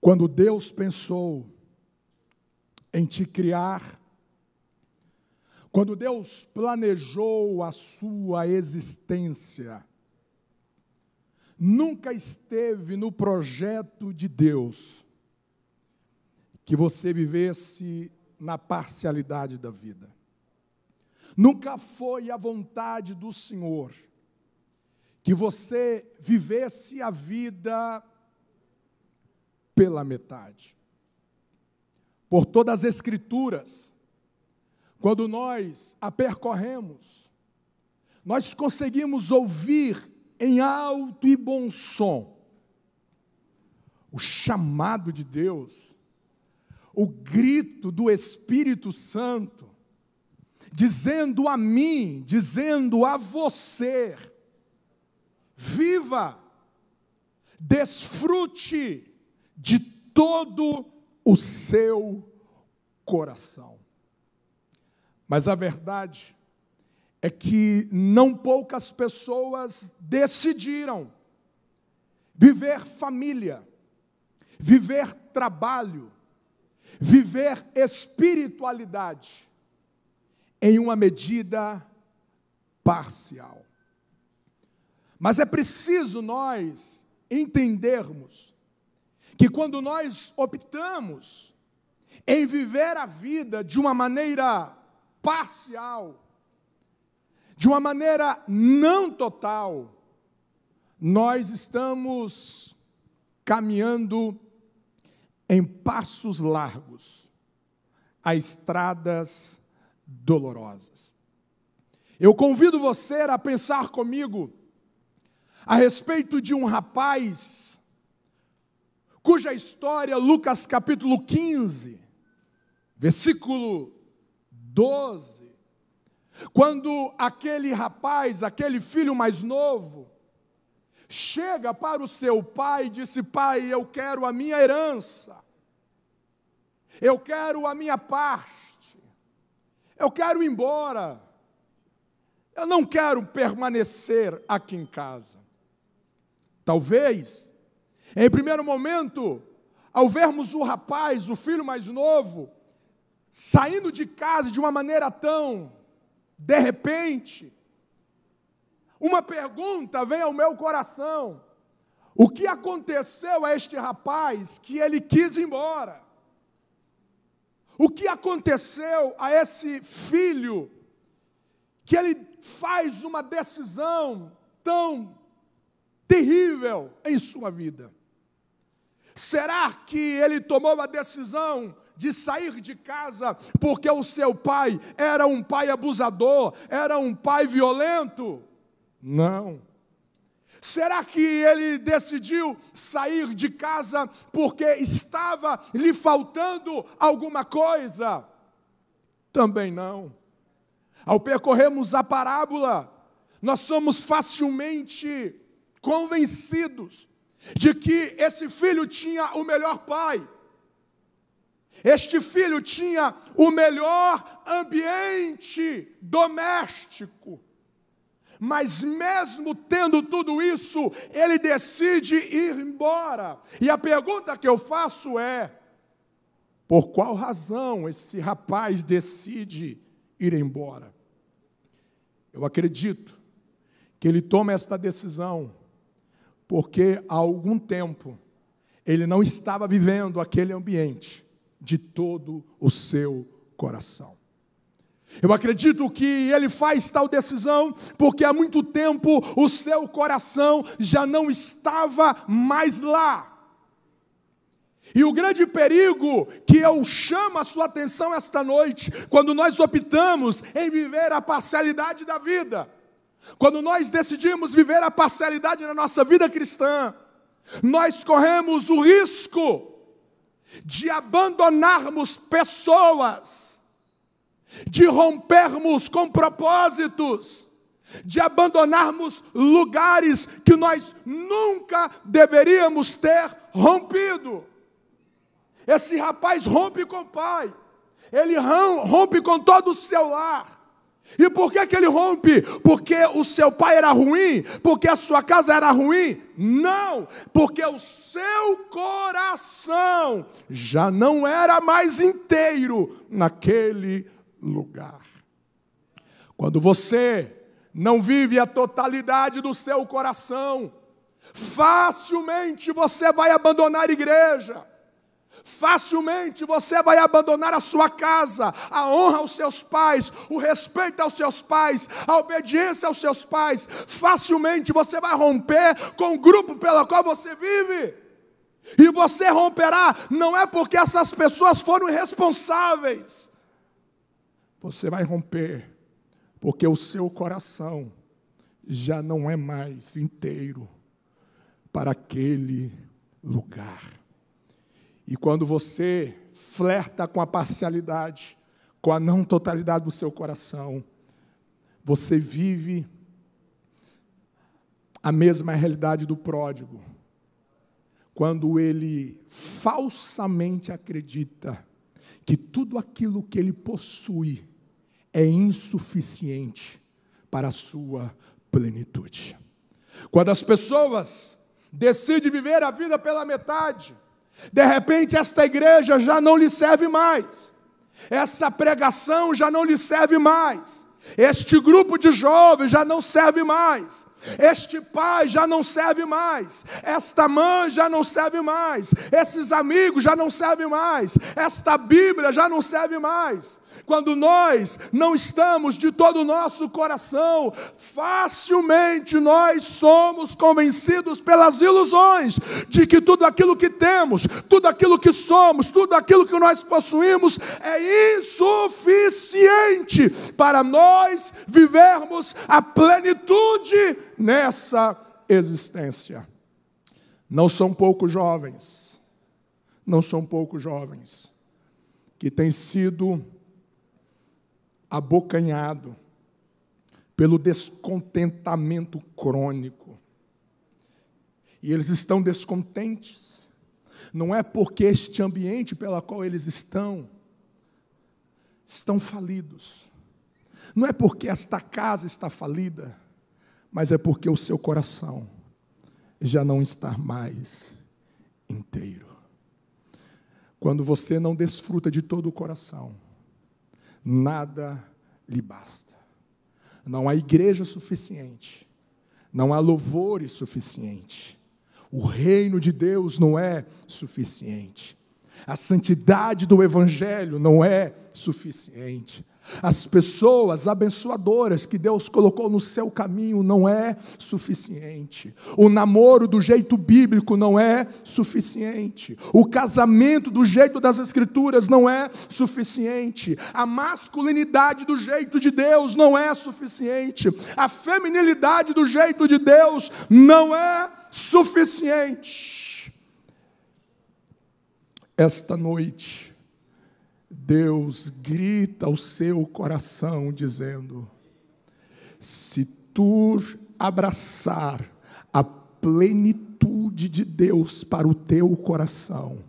Quando Deus pensou em te criar, quando Deus planejou a sua existência, nunca esteve no projeto de Deus que você vivesse na parcialidade da vida. Nunca foi a vontade do Senhor que você vivesse a vida pela metade. Por todas as Escrituras, quando nós a percorremos, nós conseguimos ouvir em alto e bom som. O chamado de Deus, o grito do Espírito Santo, dizendo a mim, dizendo a você: viva, desfrute de todo o seu coração. Mas a verdade é que não poucas pessoas decidiram viver família, viver trabalho, viver espiritualidade em uma medida parcial. Mas é preciso nós entendermos que quando nós optamos em viver a vida de uma maneira parcial, de uma maneira não total, nós estamos caminhando em passos largos, a estradas dolorosas. Eu convido você a pensar comigo a respeito de um rapaz cuja história Lucas capítulo 15, versículo 12 quando aquele rapaz, aquele filho mais novo, chega para o seu pai e disse: Pai, eu quero a minha herança, eu quero a minha parte, eu quero ir embora, eu não quero permanecer aqui em casa. Talvez, em primeiro momento, ao vermos o rapaz, o filho mais novo, saindo de casa de uma maneira tão de repente, uma pergunta vem ao meu coração: o que aconteceu a este rapaz que ele quis ir embora? O que aconteceu a esse filho que ele faz uma decisão tão terrível em sua vida? Será que ele tomou a decisão de sair de casa porque o seu pai era um pai abusador, era um pai violento? Não. Será que ele decidiu sair de casa porque estava lhe faltando alguma coisa? Também não. Ao percorrermos a parábola, nós somos facilmente convencidos de que esse filho tinha o melhor pai, este filho tinha o melhor ambiente doméstico. Mas mesmo tendo tudo isso, ele decide ir embora. E a pergunta que eu faço é: por qual razão esse rapaz decide ir embora? Eu acredito que ele toma esta decisão porque há algum tempo ele não estava vivendo aquele ambiente de todo o seu coração. Eu acredito que ele faz tal decisão porque há muito tempo o seu coração já não estava mais lá. E o grande perigo que eu chamo a sua atenção esta noite, quando nós optamos em viver a parcialidade da vida, quando nós decidimos viver a parcialidade na nossa vida cristã, nós corremos o risco de abandonarmos pessoas, de rompermos com propósitos, de abandonarmos lugares que nós nunca deveríamos ter rompido. Esse rapaz rompe com o pai, ele rompe com todo o seu lar, e por que, que ele rompe? Porque o seu pai era ruim? Porque a sua casa era ruim? Não, porque o seu coração já não era mais inteiro naquele lugar. Quando você não vive a totalidade do seu coração, facilmente você vai abandonar a igreja Facilmente você vai abandonar a sua casa, a honra aos seus pais, o respeito aos seus pais, a obediência aos seus pais. Facilmente você vai romper com o grupo pelo qual você vive. E você romperá, não é porque essas pessoas foram irresponsáveis. Você vai romper, porque o seu coração já não é mais inteiro para aquele lugar. E quando você flerta com a parcialidade, com a não totalidade do seu coração, você vive a mesma realidade do pródigo. Quando ele falsamente acredita que tudo aquilo que ele possui é insuficiente para a sua plenitude. Quando as pessoas decidem viver a vida pela metade, de repente, esta igreja já não lhe serve mais, essa pregação já não lhe serve mais, este grupo de jovens já não serve mais. Este pai já não serve mais, esta mãe já não serve mais, esses amigos já não servem mais, esta Bíblia já não serve mais. Quando nós não estamos de todo o nosso coração, facilmente nós somos convencidos pelas ilusões de que tudo aquilo que temos, tudo aquilo que somos, tudo aquilo que nós possuímos é insuficiente para nós vivermos a plenitude nessa existência. Não são poucos jovens, não são poucos jovens que têm sido abocanhado pelo descontentamento crônico. E eles estão descontentes. Não é porque este ambiente pela qual eles estão estão falidos. Não é porque esta casa está falida, mas é porque o seu coração já não está mais inteiro. Quando você não desfruta de todo o coração, nada lhe basta. Não há igreja suficiente, não há louvores suficiente. O reino de Deus não é suficiente. A santidade do evangelho não é suficiente. As pessoas abençoadoras que Deus colocou no seu caminho não é suficiente. O namoro do jeito bíblico não é suficiente. O casamento do jeito das Escrituras não é suficiente. A masculinidade do jeito de Deus não é suficiente. A feminilidade do jeito de Deus não é suficiente. Esta noite, Deus grita ao seu coração, dizendo: Se tu abraçar a plenitude de Deus para o teu coração,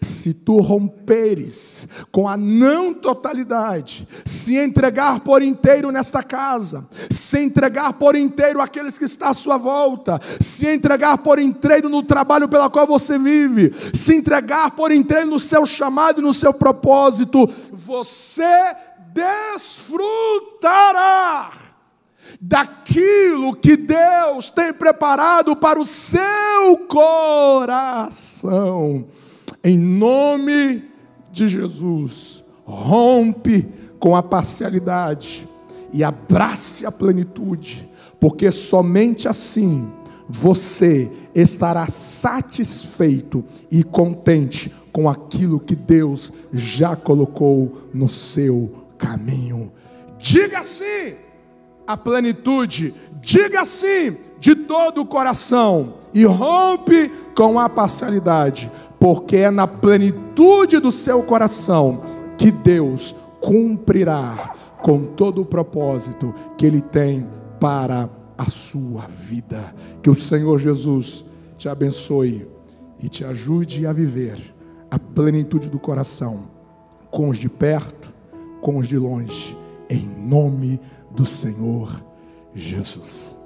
se tu romperes com a não totalidade, se entregar por inteiro nesta casa, se entregar por inteiro aqueles que estão à sua volta, se entregar por inteiro no trabalho pela qual você vive, se entregar por inteiro no seu chamado e no seu propósito, você desfrutará daquilo que Deus tem preparado para o seu coração. Em nome de Jesus, rompe com a parcialidade e abrace a plenitude, porque somente assim você estará satisfeito e contente com aquilo que Deus já colocou no seu caminho. Diga sim! a plenitude. Diga sim de todo o coração e rompe com a parcialidade, porque é na plenitude do seu coração que Deus cumprirá com todo o propósito que Ele tem para a sua vida. Que o Senhor Jesus te abençoe e te ajude a viver a plenitude do coração, com os de perto, com os de longe, em nome de do Senhor Jesus.